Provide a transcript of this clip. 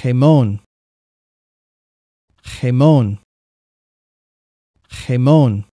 Gemon. Gemon. Gemon.